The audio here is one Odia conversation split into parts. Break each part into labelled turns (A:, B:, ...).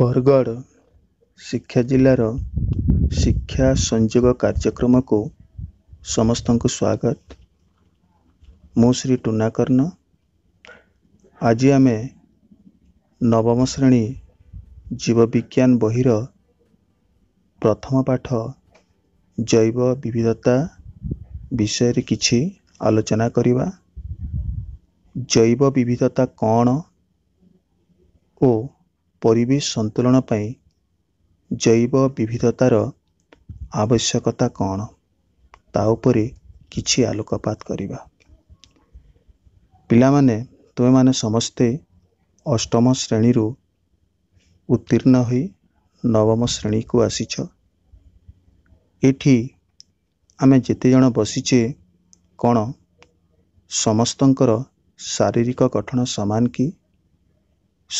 A: ବରଗଡ଼ ଶିକ୍ଷା ଜିଲ୍ଲାର ଶିକ୍ଷା ସଂଯୋଗ କାର୍ଯ୍ୟକ୍ରମକୁ ସମସ୍ତଙ୍କୁ ସ୍ୱାଗତ ମୁଁ ଶ୍ରୀ ଟୁନାକର୍ଣ୍ଣ ଆଜି ଆମେ ନବମ ଶ୍ରେଣୀ ଜୀବବିଜ୍ଞାନ ବହିର ପ୍ରଥମ ପାଠ ଜୈବ ବିବିଧତା ବିଷୟରେ କିଛି ଆଲୋଚନା କରିବା ଜୈବ ବିବିଧତା କ'ଣ ଓ ପରିବେଶ ସନ୍ତୁଳନ ପାଇଁ ଜୈବ ବିବିଧତାର ଆବଶ୍ୟକତା କ'ଣ ତା ଉପରେ କିଛି ଆଲୋକପାତ କରିବା ପିଲାମାନେ ତୁମେମାନେ ସମସ୍ତେ ଅଷ୍ଟମ ଶ୍ରେଣୀରୁ ଉତ୍ତୀର୍ଣ୍ଣ ହୋଇ ନବମ ଶ୍ରେଣୀକୁ ଆସିଛ ଏଠି ଆମେ ଯେତେଜଣ ବସିଛେ କ'ଣ ସମସ୍ତଙ୍କର ଶାରୀରିକ ଗଠନ ସମାନ କି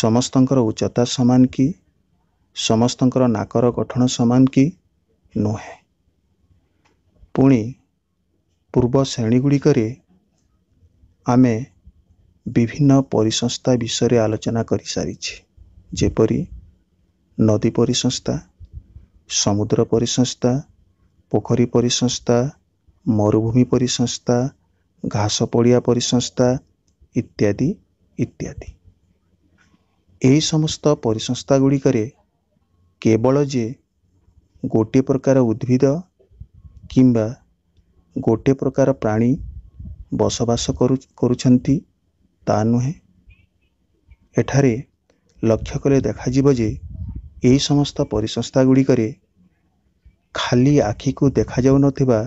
A: ସମସ୍ତଙ୍କର ଉଚ୍ଚତା ସମାନ କି ସମସ୍ତଙ୍କର ନାକର ଗଠନ ସମାନ କି ନୁହେଁ ପୁଣି ପୂର୍ବ ଶ୍ରେଣୀ ଗୁଡ଼ିକରେ ଆମେ ବିଭିନ୍ନ ପରିସଂସ୍ଥା ବିଷୟରେ ଆଲୋଚନା କରିସାରିଛି ଯେପରି ନଦୀ ପରିସଂସ୍ଥା ସମୁଦ୍ର ପରିସଂସ୍ଥା ପୋଖରୀ ପରିସଂସ୍ଥା ମରୁଭୂମି ପରିସଂସ୍ଥା ଘାସ ପଡ଼ିଆ ପରିସଂସ୍ଥା ଇତ୍ୟାଦି ଇତ୍ୟାଦି ଏହି ସମସ୍ତ ପରିସଂସ୍ଥା ଗୁଡ଼ିକରେ କେବଳ ଯେ ଗୋଟିଏ ପ୍ରକାର ଉଦ୍ଭିଦ କିମ୍ବା ଗୋଟିଏ ପ୍ରକାର ପ୍ରାଣୀ ବସବାସ କରୁ କରୁଛନ୍ତି ତା ନୁହେଁ ଏଠାରେ ଲକ୍ଷ୍ୟ କଲେ ଦେଖାଯିବ ଯେ ଏହି ସମସ୍ତ ପରିସଂସ୍ଥା ଗୁଡ଼ିକରେ ଖାଲି ଆଖିକୁ ଦେଖାଯାଉନଥିବା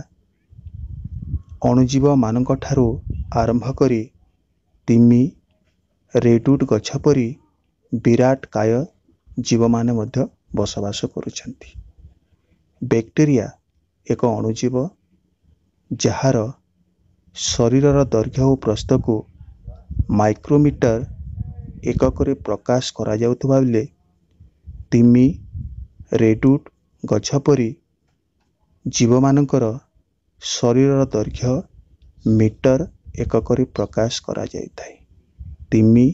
A: ଅଣୁଜୀବମାନଙ୍କଠାରୁ ଆରମ୍ଭ କରି ତିମି ରେଡ଼ୁଟ୍ ଗଛ ପରି ବିରାଟ କାୟ ଜୀବମାନେ ମଧ୍ୟ ବସବାସ କରୁଛନ୍ତି ବ୍ୟାକ୍ଟେରିଆ ଏକ ଅଣୁଜୀବ ଯାହାର ଶରୀରର ଦୈର୍ଘ୍ୟ ଓ ପ୍ରସ୍ତକୁ ମାଇକ୍ରୋମିଟର ଏକକରେ ପ୍ରକାଶ କରାଯାଉଥିବା ବେଳେ ତିମି ରେଡ଼ୁଟ ଗଛ ପରି ଜୀବମାନଙ୍କର ଶରୀରର ଦୈର୍ଘ୍ୟ ମିଟର ଏକକରେ ପ୍ରକାଶ କରାଯାଇଥାଏ ତିମି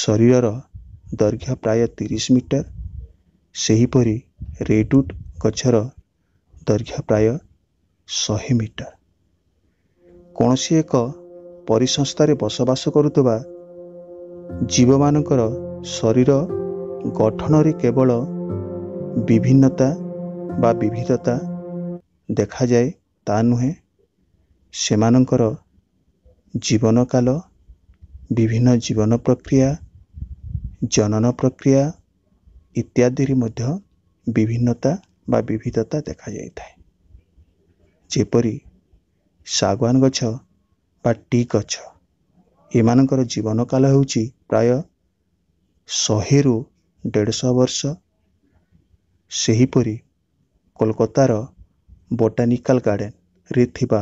A: ଶରୀରର ଦୈର୍ଘ୍ୟ ପ୍ରାୟ ତିରିଶ ମିଟର ସେହିପରି ରେଡ଼ୁଟ୍ ଗଛର ଦୈର୍ଘ୍ୟ ପ୍ରାୟ ଶହେ ମିଟର କୌଣସି ଏକ ପରିସଂସ୍ଥାରେ ବସବାସ କରୁଥିବା ଜୀବମାନଙ୍କର ଶରୀର ଗଠନରେ କେବଳ ବିଭିନ୍ନତା ବା ବିବିଧତା ଦେଖାଯାଏ ତା ନୁହେଁ ସେମାନଙ୍କର ଜୀବନକାଳ ବିଭିନ୍ନ ଜୀବନ ପ୍ରକ୍ରିୟା ଜନନ ପ୍ରକ୍ରିୟା ଇତ୍ୟାଦିରେ ମଧ୍ୟ ବିଭିନ୍ନତା ବା ବିବିଧତା ଦେଖାଯାଇଥାଏ ଯେପରି ଶାଗୁଆନ ଗଛ ବା ଟି ଗଛ ଏମାନଙ୍କର ଜୀବନକାଳ ହେଉଛି ପ୍ରାୟ ଶହେରୁ ଦେଢ଼ଶହ ବର୍ଷ ସେହିପରି କୋଲକାତାର ବଟାନିକାଲ ଗାର୍ଡ଼େନରେ ଥିବା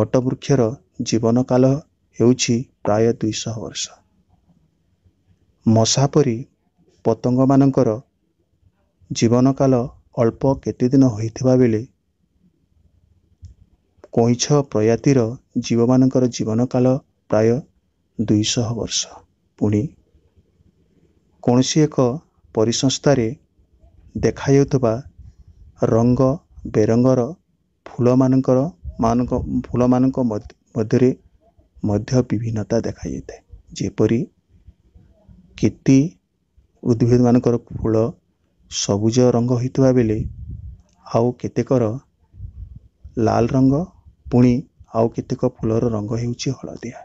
A: ବଟବୃକ୍ଷର ଜୀବନକାଳ ହେଉଛି ପ୍ରାୟ ଦୁଇଶହ ବର୍ଷ ମଶା ପରି ପତଙ୍ଗମାନଙ୍କର ଜୀବନକାଳ ଅଳ୍ପ କେତେଦିନ ହୋଇଥିବା ବେଳେ କଇଁଛ ପ୍ରଜାତିର ଜୀବମାନଙ୍କର ଜୀବନକାଳ ପ୍ରାୟ ଦୁଇଶହ ବର୍ଷ ପୁଣି କୌଣସି ଏକ ପରିସଂସ୍ଥାରେ ଦେଖାଯାଉଥିବା ରଙ୍ଗ ବେରଙ୍ଗର ଫୁଲମାନଙ୍କର ମାନଙ୍କ ଫୁଲମାନଙ୍କ ମଧ୍ୟରେ ମଧ୍ୟ ବିଭିନ୍ନତା ଦେଖାଯାଇଥାଏ ଯେପରି କେତେ ଉଦ୍ଭିଦମାନଙ୍କର ଫୁଲ ସବୁଜ ରଙ୍ଗ ହୋଇଥିବା ବେଳେ ଆଉ କେତେକର ଲାଲ ରଙ୍ଗ ପୁଣି ଆଉ କେତେକ ଫୁଲର ରଙ୍ଗ ହେଉଛି ହଳଦିଆ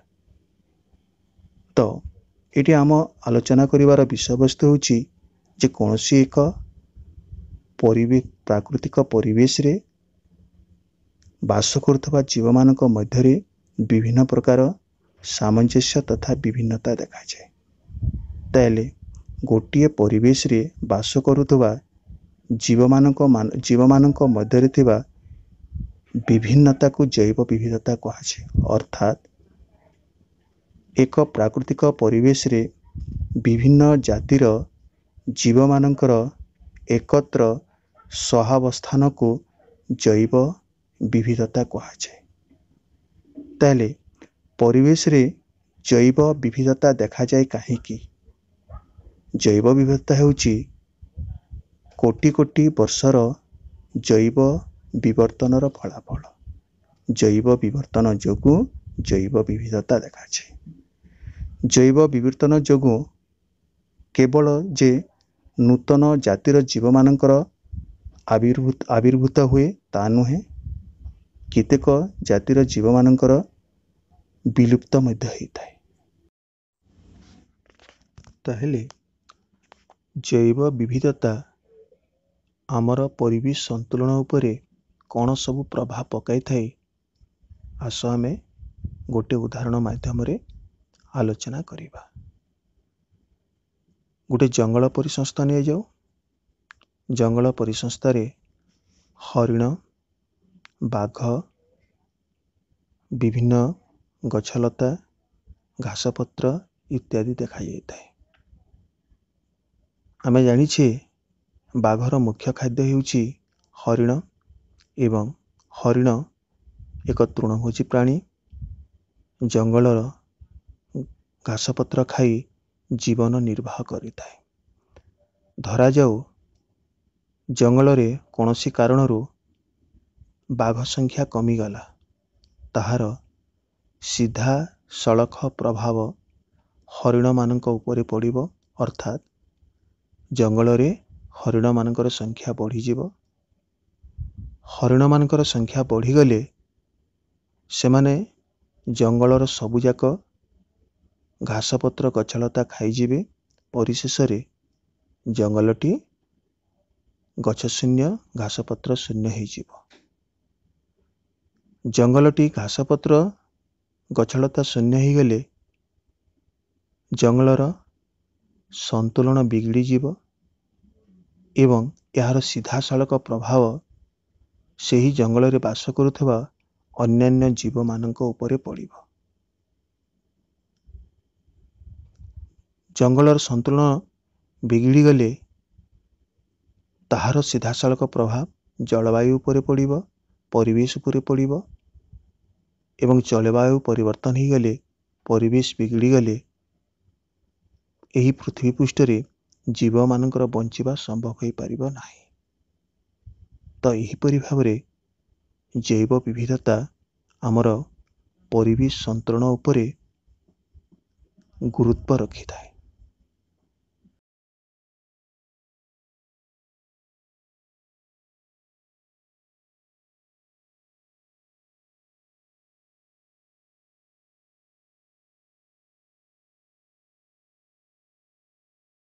A: ତ ଏଠି ଆମ ଆଲୋଚନା କରିବାର ବିଷୟବସ୍ତୁ ହେଉଛି ଯେ କୌଣସି ଏକ ପରିବେଶ ପ୍ରାକୃତିକ ପରିବେଶରେ ବାସ କରୁଥିବା ଜୀବମାନଙ୍କ ମଧ୍ୟରେ ବିଭିନ୍ନ ପ୍ରକାର ସାମଞ୍ଜସ୍ୟ ତଥା ବିଭିନ୍ନତା ଦେଖାଯାଏ ଦର୍ଶାଇଲେ ଗୋଟିଏ ପରିବେଶରେ ବାସ କରୁଥିବା ଜୀବମାନଙ୍କ ଜୀବମାନଙ୍କ ମଧ୍ୟରେ ଥିବା ବିଭିନ୍ନତାକୁ ଜୈବ ବିବିଧତା କୁହାଯାଏ ଅର୍ଥାତ୍ ଏକ ପ୍ରାକୃତିକ ପରିବେଶରେ ବିଭିନ୍ନ ଜାତିର ଜୀବମାନଙ୍କର ଏକତ୍ର ସହାବସ୍ଥାନକୁ ଜୈବ ବିବିଧତା କୁହାଯାଏ ତାହେଲେ ପରିବେଶରେ ଜୈବ ବିବିଧତା ଦେଖାଯାଏ କାହିଁକି ଜୈବ ବିବିଧତା ହେଉଛି କୋଟି କୋଟି ବର୍ଷର ଜୈବ ବିବର୍ତ୍ତନର ଫଳାଫଳ ଜୈବ ବିବର୍ତ୍ତନ ଯୋଗୁଁ ଜୈବ ବିବିଧତା ଦେଖାଯାଏ ଜୈବ ବିବର୍ତ୍ତନ ଯୋଗୁଁ କେବଳ ଯେ ନୂତନ ଜାତିର ଜୀବମାନଙ୍କର ଆବିର୍ଭୂତ ଆବିର୍ଭୂତ ହୁଏ ତା ନୁହେଁ କେତେକ ଜାତିର ଜୀବମାନଙ୍କର ବିଲୁପ୍ତ ମଧ୍ୟ ହୋଇଥାଏ ତାହେଲେ ଜୈବ ବିବିଧତା ଆମର ପରିବେଶ ସନ୍ତୁଳନ ଉପରେ କ'ଣ ସବୁ ପ୍ରଭାବ ପକାଇଥାଏ ଆସ ଆମେ ଗୋଟିଏ ଉଦାହରଣ ମାଧ୍ୟମରେ ଆଲୋଚନା କରିବା ଗୋଟିଏ ଜଙ୍ଗଲ ପରିସଂସ୍ଥା ନିଆଯାଉ ଜଙ୍ଗଲ ପରିସଂସ୍ଥାରେ ହରିଣ ବାଘ ବିଭିନ୍ନ ଗଛଲତା ଘାସପତ୍ର ଇତ୍ୟାଦି ଦେଖାଯାଇଥାଏ ଆମେ ଜାଣିଛେ ବାଘର ମୁଖ୍ୟ ଖାଦ୍ୟ ହେଉଛି ହରିଣ ଏବଂ ହରିଣ ଏକ ତୃଣଭୋଜି ପ୍ରାଣୀ ଜଙ୍ଗଲର ଘାସପତ୍ର ଖାଇ ଜୀବନ ନିର୍ବାହ କରିଥାଏ ଧରାଯାଉ ଜଙ୍ଗଲରେ କୌଣସି କାରଣରୁ ବାଘ ସଂଖ୍ୟା କମିଗଲା ତାହାର ସିଧା ସଳଖ ପ୍ରଭାବ ହରିଣମାନଙ୍କ ଉପରେ ପଡ଼ିବ ଅର୍ଥାତ୍ ଜଙ୍ଗଲରେ ହରିଣମାନଙ୍କର ସଂଖ୍ୟା ବଢ଼ିଯିବ ହରିଣମାନଙ୍କର ସଂଖ୍ୟା ବଢ଼ିଗଲେ ସେମାନେ ଜଙ୍ଗଲର ସବୁଯାକ ଘାସପତ୍ର ଗଛଲତା ଖାଇଯିବେ ପରିଶେଷରେ ଜଙ୍ଗଲଟି ଗଛ ଶୂନ୍ୟ ଘାସପତ୍ର ଶୂନ୍ୟ ହୋଇଯିବ ଜଙ୍ଗଲଟି ଘାସପତ୍ର ଗଛଲତା ଶୂନ୍ୟ ହୋଇଗଲେ ଜଙ୍ଗଲର ସନ୍ତୁଳନ ବିଗିଡ଼ିଯିବ ଏବଂ ଏହାର ସିଧାସଳଖ ପ୍ରଭାବ ସେହି ଜଙ୍ଗଲରେ ବାସ କରୁଥିବା ଅନ୍ୟାନ୍ୟ ଜୀବମାନଙ୍କ ଉପରେ ପଡ଼ିବ ଜଙ୍ଗଲର ସନ୍ତୁଳନ ବିଗିଡ଼ିଗଲେ ତାହାର ସିଧାସଳଖ ପ୍ରଭାବ ଜଳବାୟୁ ଉପରେ ପଡ଼ିବ ପରିବେଶ ଉପରେ ପଡ଼ିବ ଏବଂ ଜଳବାୟୁ ପରିବର୍ତ୍ତନ ହୋଇଗଲେ ପରିବେଶ ବିଗିଡ଼ିଗଲେ ଏହି ପୃଥିବୀ ପୃଷ୍ଠରେ ଜୀବମାନଙ୍କର ବଞ୍ଚିବା ସମ୍ଭବ ହୋଇପାରିବ ନାହିଁ ତ ଏହିପରି ଭାବରେ ଜୈବ ବିବିଧତା ଆମର ପରିବେଶ ସନ୍ତରଣ ଉପରେ ଗୁରୁତ୍ୱ ରଖିଥାଏ